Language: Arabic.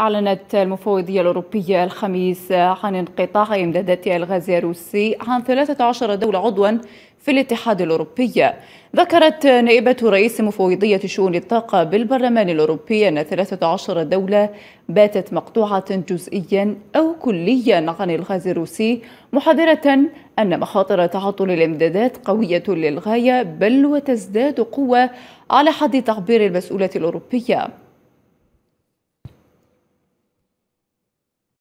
أعلنت المفوضية الأوروبية الخميس عن انقطاع إمدادات الغاز الروسي عن 13 دولة عضوا في الاتحاد الأوروبي ذكرت نائبة رئيس مفوضية شؤون الطاقة بالبرلمان الأوروبي أن 13 دولة باتت مقطوعة جزئيا أو كليا عن الغاز الروسي محذرة أن مخاطر تعطل الإمدادات قوية للغاية بل وتزداد قوة على حد تعبير المسؤولة الأوروبية